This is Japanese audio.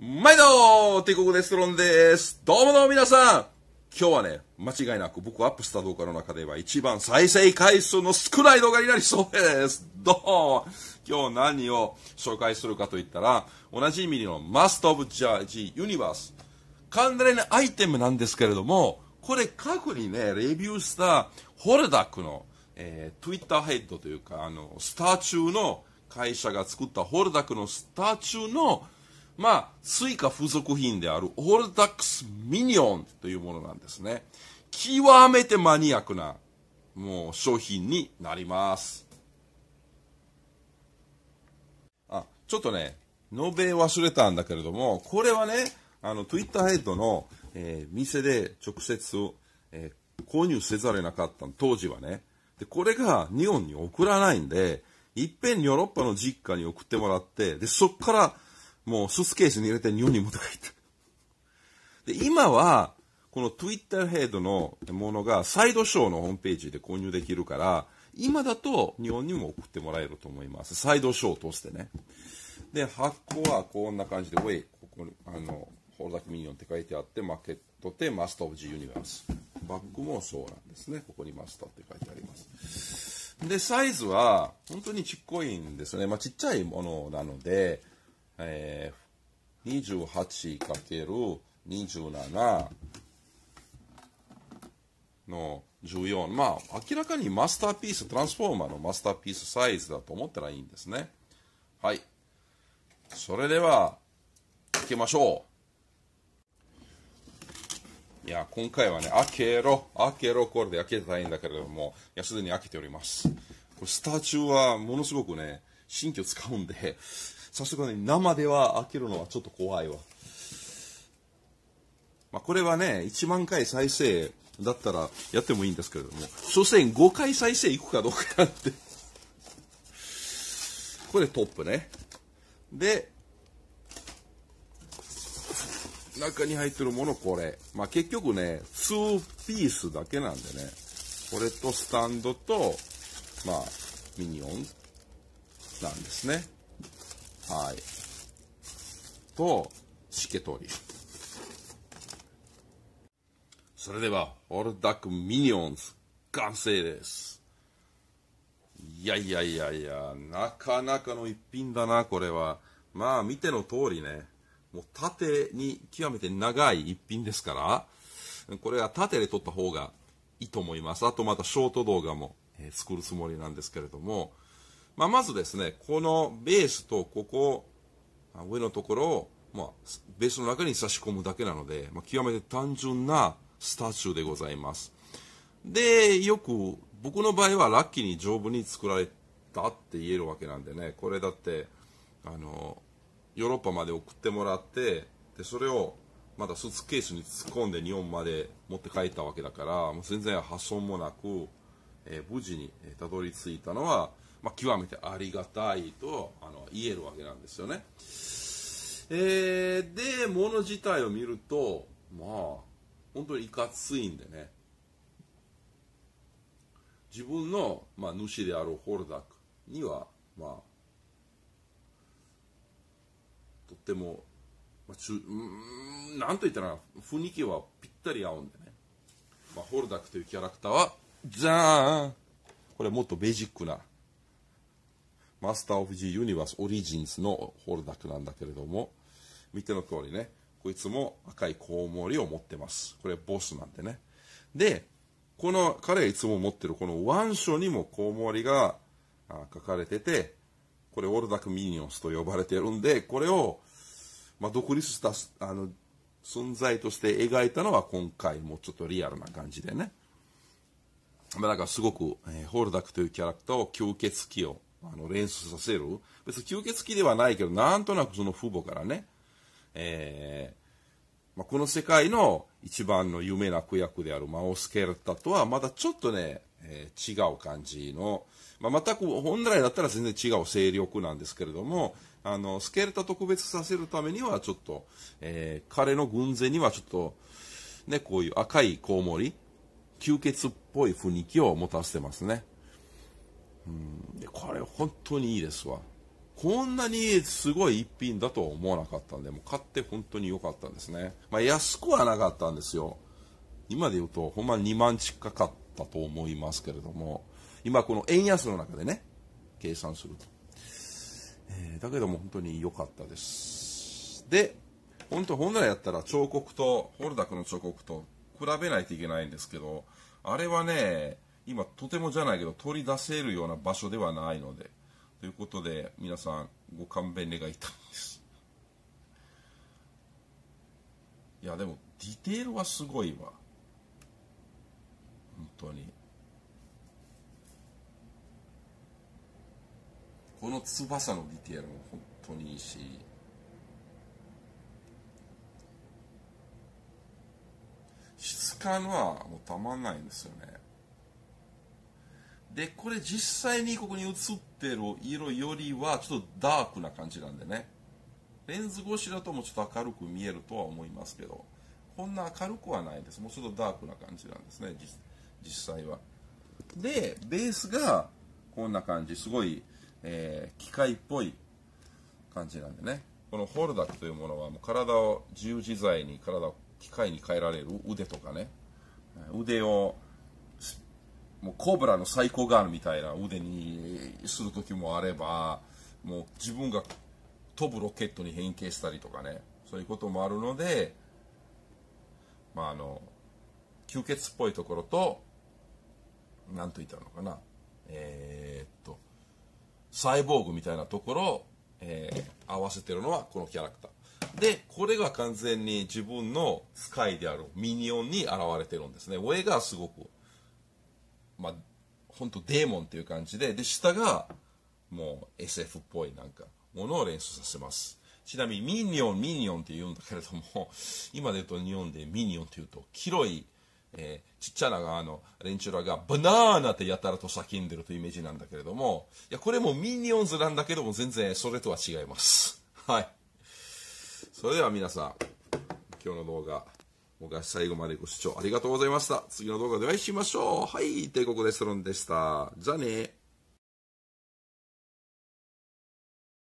毎度帝国レストロンです。どうもどうも皆さん今日はね、間違いなく僕アップした動画の中では一番再生回数の少ない動画になりそうです。どう今日何を紹介するかといったら、同じ意味のマストオブジャージユニバース。簡単なアイテムなんですけれども、これ過去にね、レビューしたホルダックの、えー、ツイッターヘッドというか、あの、スター中の会社が作ったホルダックのスター中のまあ、スイカ付属品であるオールダックスミニオンというものなんですね。極めてマニアックな、もう商品になります。あ、ちょっとね、延べ忘れたんだけれども、これはね、あの、Twitter e a d の、えー、店で直接、えー、購入せざれなかった当時はね。で、これが日本に送らないんで、いっぺんヨーロッパの実家に送ってもらって、で、そっから、もうスーツケースに入れて日本に持って帰って。で、今は、この Twitter e a ドのものがサイドショーのホームページで購入できるから、今だと日本にも送ってもらえると思います。サイドショーを通してね。で、箱はこんな感じで、おい、ここに、あの、ホールダックミニオンって書いてあって、マーケットでマスターオブジユニバース。バッグもそうなんですね。ここにマスターって書いてあります。で、サイズは本当にちっこいんですね。まあ、ちっちゃいものなので、え 28×27 の14。まあ、明らかにマスターピース、トランスフォーマーのマスターピースサイズだと思ったらいいんですね。はい。それでは、開けましょう。いや、今回はね、開けろ、開けろ、これで開けてたいんだけれども、いや、すでに開けております。これ、スタジオはものすごくね、新居使うんで、すがに生では飽きるのはちょっと怖いわ。まあ、これはね、1万回再生だったらやってもいいんですけれども、所詮5回再生いくかどうかなんて。これトップね。で、中に入ってるものこれ。まあ、結局ね、2ピースだけなんでね。これとスタンドと、まあ、ミニオンなんですね。はい。と、しけとり。それでは、オルダックミニオンズ、完成です。いやいやいやいや、なかなかの一品だな、これは。まあ、見ての通りね、もう縦に極めて長い一品ですから、これは縦で撮った方がいいと思います。あとまたショート動画も作るつもりなんですけれども、まあ、まずですね、このベースとここ、上のところを、まあ、ベースの中に差し込むだけなので、まあ、極めて単純なスタチューでございます。で、よく、僕の場合はラッキーに丈夫に作られたって言えるわけなんでね、これだって、あの、ヨーロッパまで送ってもらって、で、それをまだスーツケースに突っ込んで日本まで持って帰ったわけだから、もう全然破損もなく、えー、無事にたどり着いたのは、まあ、極めてありがたいとあの言えるわけなんですよね。えー、で、もの自体を見ると、まあ、本当にいかついんでね、自分の、まあ、主であるホルダックには、まあ、とっても、まあ、ちうんなんと言ったら雰囲気はぴったり合うんでね、まあ、ホルダックというキャラクターは、じゃーんこれもっとベジックなマスター・オブ・ジ・ユニバース・オリジンズのホルダクなんだけれども、見ての通りね、こいつも赤いコウモリを持ってます。これボスなんでね。で、この彼がいつも持ってるこの腕章にもコウモリが書かれてて、これオルダクミニオンスと呼ばれてるんで、これを、まあ、独立したあの存在として描いたのは今回もちょっとリアルな感じでね。まあ、だからすごく、えー、ホルダクというキャラクターを吸血鬼をあの、連想させる。別に吸血鬼ではないけど、なんとなくその父母からね、えー、まあ、この世界の一番の有名な悪役であるマオスケルタとはまたちょっとね、えー、違う感じの、まあ、全く本来だったら全然違う勢力なんですけれども、あの、スケルタ特別させるためにはちょっと、えー、彼の軍勢にはちょっと、ね、こういう赤いコウモリ、吸血っぽい雰囲気を持たせてますね。うんこれ本当にいいですわこんなにすごい一品だとは思わなかったんでも買って本当に良かったんですね、まあ、安くはなかったんですよ今で言うとほんま2万近かったと思いますけれども今この円安の中でね計算すると、えー、だけども本当に良かったですで本当本来やったら彫刻とホルダクの彫刻と比べないといけないんですけどあれはね今とてもじゃないけど取り出せるような場所ではないのでということで皆さんご勘弁願いたいですいやでもディテールはすごいわ本当にこの翼のディテールも本当にいいし質感はもうたまんないんですよねでこれ実際にここに映ってる色よりはちょっとダークな感じなんでねレンズ越しだともちょっと明るく見えるとは思いますけどこんな明るくはないですもうちょっとダークな感じなんですね実際はでベースがこんな感じすごい、えー、機械っぽい感じなんでねこのホルダックというものはもう体を自由自在に体を機械に変えられる腕とかね腕をもうコブラの最高ガールみたいな腕にする時もあればもう自分が飛ぶロケットに変形したりとかねそういうこともあるのでまああの吸血っぽいところと何と言ったのかなえー、っとサイボーグみたいなところを、えー、合わせてるのはこのキャラクターでこれが完全に自分のスカイであるミニオンに現れてるんですね上がすごくまあ、ほんとデーモンっていう感じで、で、下が、もう SF っぽいなんか、ものを連想させます。ちなみにミニオン、ミニオンって言うんだけれども、今で言うと日本でミニオンって言うと、広い、えー、ちっちゃな側の連中らが、バナーナってやたらと叫んでるというイメージなんだけれども、いや、これもミニオンズなんだけども、全然それとは違います。はい。それでは皆さん、今日の動画、僕は最後までご視聴ありがとうございました。次の動画でお会いしましょう。はい、帝国レストランでした。じゃあね